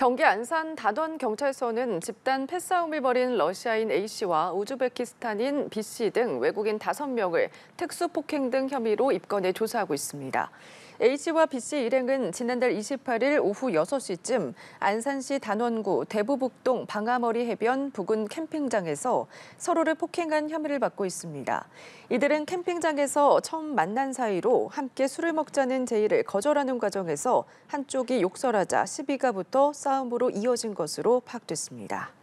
경기 안산 다던 경찰서는 집단 패싸움을 벌인 러시아인 A씨와 우즈베키스탄인 B씨 등 외국인 5명을 특수폭행 등 혐의로 입건해 조사하고 있습니다. A씨와 B씨 일행은 지난달 28일 오후 6시쯤 안산시 단원구 대부북동 방아머리 해변 부근 캠핑장에서 서로를 폭행한 혐의를 받고 있습니다. 이들은 캠핑장에서 처음 만난 사이로 함께 술을 먹자는 제의를 거절하는 과정에서 한쪽이 욕설하자 시비가 붙어 싸 싸움으로 이어진 것으로 파악됐습니다.